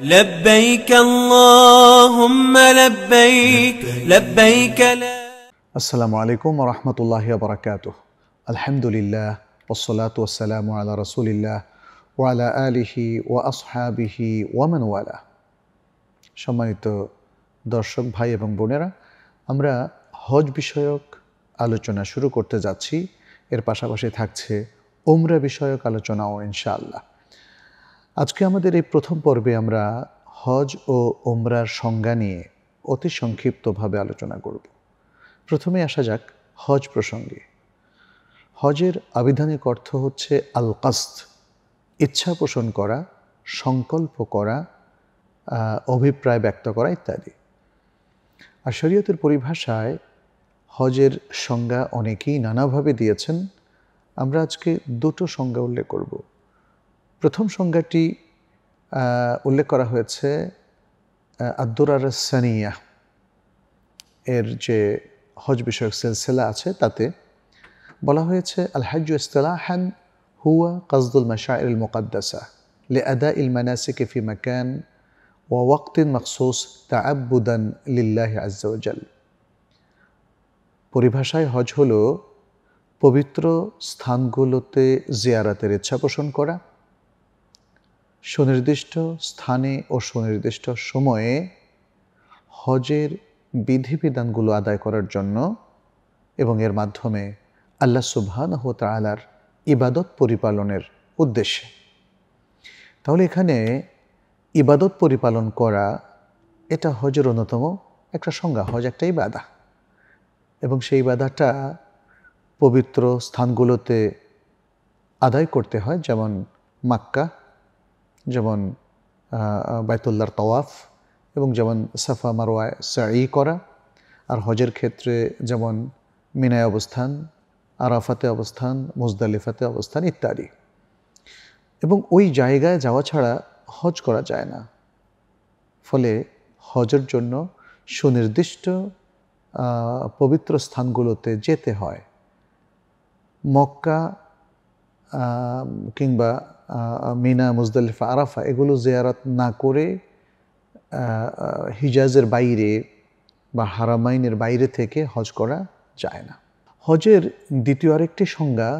لبيك اللهم لبيك لبيك لا السلام عليكم ورحمة الله وبركاته الحمد لله والصلاة والسلام على رسول الله وعلى آله وأصحابه ومن والاه সম্মানিত দর্শক ভাই এবং বোনেরা আমরা হজ বিষয়ক আলোচনা শুরু করতে যাচ্ছি এর পাশাপাশি থাকছে ওমরা বিষয়ক আলোচনাও ইনশাআল্লাহ আজকে আমাদের এই প্রথম পর্বে আমরা হজ ও ওমরার সংজ্ঞা নিয়ে অতি সংক্ষিপ্তভাবে আলোচনা করব প্রথমে আসা যাক হজ প্রসঙ্গে হজের আবিধানিক অর্থ হচ্ছে আল কাস্ত ইচ্ছা পোষণ করা সংকল্প করা অভিপ্রায় ব্যক্ত করা ইত্যাদি আর শরীয়তের পরিভাষায় হজের সংজ্ঞা অনেকেই নানাভাবে দিয়েছেন আমরা আজকে দুটো সংজ্ঞা উল্লেখ করবো প্রথম সংজ্ঞাটি উল্লেখ করা হয়েছে আর সানিয়া এর যে হজ বিষয়ক সিলসিলা আছে তাতে বলা হয়েছে আল ইস্তলা হ্যান হুয়া কাজদুল মাশাইর ইল لأداء ফি মাকান ওয়া ওয়াক্তিন مخصوص তা আব্বুদান লিল্লাহ وجل পরিভাষায় হজ হলো পবিত্র স্থানগুলোতে জিয়ারাতের ইচ্ছা পোষণ করা সুনির্দিষ্ট স্থানে ও সুনির্দিষ্ট সময়ে হজের বিধিবিধানগুলো আদায় করার জন্য এবং এর মাধ্যমে আল্লাহ সুবহানহ তালার ইবাদত পরিপালনের উদ্দেশ্যে তাহলে এখানে ইবাদত পরিপালন করা এটা হজের অন্যতম একটা সংজ্ঞা হজ একটা ইবাদা এবং সেই ইবাদাটা পবিত্র স্থানগুলোতে আদায় করতে হয় যেমন মাক্কা যেমন বায়তুল্লার তওয়াফ এবং যেমন সাফা মারোয়ায় সাই করা আর হজের ক্ষেত্রে যেমন মিনায় অবস্থান আরাফাতে অবস্থান মুজদালিফাতে অবস্থান ইত্যাদি এবং ওই জায়গায় যাওয়া ছাড়া হজ করা যায় না ফলে হজের জন্য সুনির্দিষ্ট পবিত্র স্থানগুলোতে যেতে হয় মক্কা কিংবা মিনা মুজদালিফা আরাফা এগুলো জেয়ারাত না করে হিজাজের বাইরে বা হারামাইনের বাইরে থেকে হজ করা যায় না হজের দ্বিতীয় আরেকটি সংজ্ঞা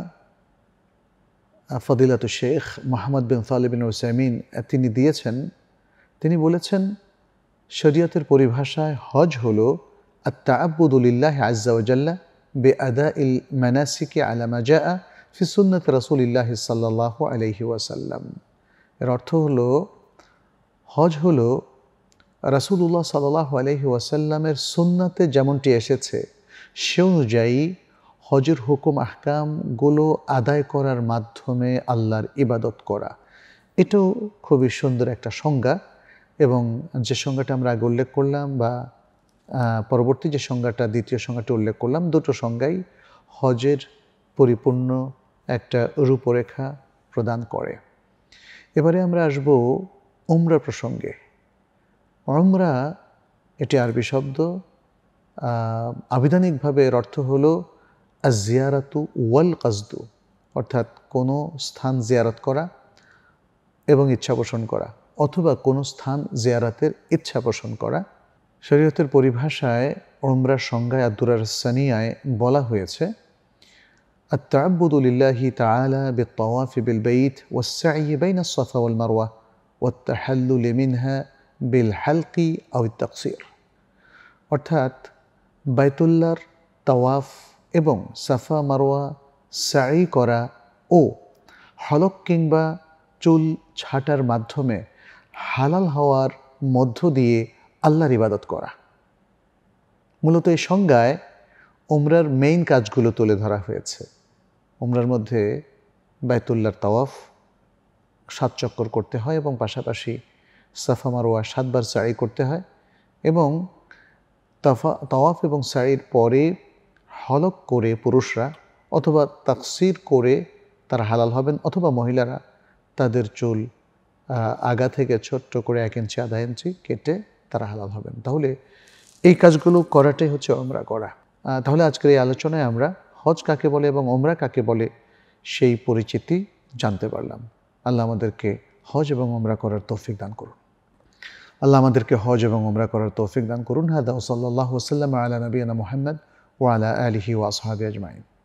ফদিলাত শেখ মোহাম্মদ বিন সালেবিন ওসামিন তিনি দিয়েছেন তিনি বলেছেন শরীয়তের পরিভাষায় হজ হল আত্মা আব্বুদুলিল্লাহ আজ্জাউজাল্লা বে আদা ইল মানাসিকে আলামাজা জা ফিসুন্নত রসুলিল্লাহ সাল্লাহ আলহি ওয়াসাল্লাম এর অর্থ হল হজ হল রাসুলুল্লাহ সাল্লাহ আলহি ওয়াসাল্লামের সুন্নাতে যেমনটি এসেছে সে অনুযায়ী হজের হুকুম আহকামগুলো আদায় করার মাধ্যমে আল্লাহর ইবাদত করা এটাও খুবই সুন্দর একটা সংজ্ঞা এবং যে সংজ্ঞাটা আমরা আগে উল্লেখ করলাম বা পরবর্তী যে সংজ্ঞাটা দ্বিতীয় সংজ্ঞাটা উল্লেখ করলাম দুটো সংজ্ঞাই হজের পরিপূর্ণ একটা রূপরেখা প্রদান করে এবারে আমরা আসব উমরা প্রসঙ্গে অমরা এটি আরবি শব্দ আবিধানিকভাবে এর অর্থ হল জিয়ারাতু ওয়াল কাজদু অর্থাৎ কোনো স্থান জিয়ারত করা এবং ইচ্ছা পোষণ করা অথবা কোনো স্থান জিয়ারাতের ইচ্ছা পোষণ করা শরীয়তের পরিভাষায় ওমরা সংজ্ঞায় আদুরার সানিয়ায় বলা হয়েছে التعبد لله تعالى بالطواف بالبيت والسعي بين الصفا والمروه والتحلل منها بالحلق او التقصير অর্থাৎ বাইতুল্লার তাওয়াফ এবং সাফা মারোয়া সাই করা ও হলক কিংবা চুল ছাটার মাধ্যমে হালাল হওয়ার মধ্য দিয়ে আল্লাহর ইবাদত করা মূলত এই সংজ্ঞায় ওমরার মেইন কাজগুলো তুলে ধরা হয়েছে উমরার মধ্যে বায়তুল্লার তাওয়াফ সাত চক্কর করতে হয় এবং পাশাপাশি সাফা মারোয়া সাতবার সাড়ি করতে হয় এবং তাফা তাওয়াফ এবং সাড়ির পরে হলক করে পুরুষরা অথবা তাকসির করে তারা হালাল হবেন অথবা মহিলারা তাদের চুল আগা থেকে ছোট্ট করে এক ইঞ্চি আধা ইঞ্চি কেটে তারা হালাল হবেন তাহলে এই কাজগুলো করাটাই হচ্ছে আমরা করা তাহলে আজকের এই আলোচনায় আমরা হজ কাকে বলে এবং ওমরা কাকে বলে সেই পরিচিতি জানতে পারলাম আল্লাহ আমাদেরকে হজ এবং ওমরা করার তৌফিক দান করুন আল্লাহ আমাদেরকে হজ এবং ওমরা করার তৌফিক দান করুন হাদা সাল্লাহ ওসাল্লাম আলা নবীনা মোহাম্মদ ও আলা আলহি ওয়াসহাবি আজমাইন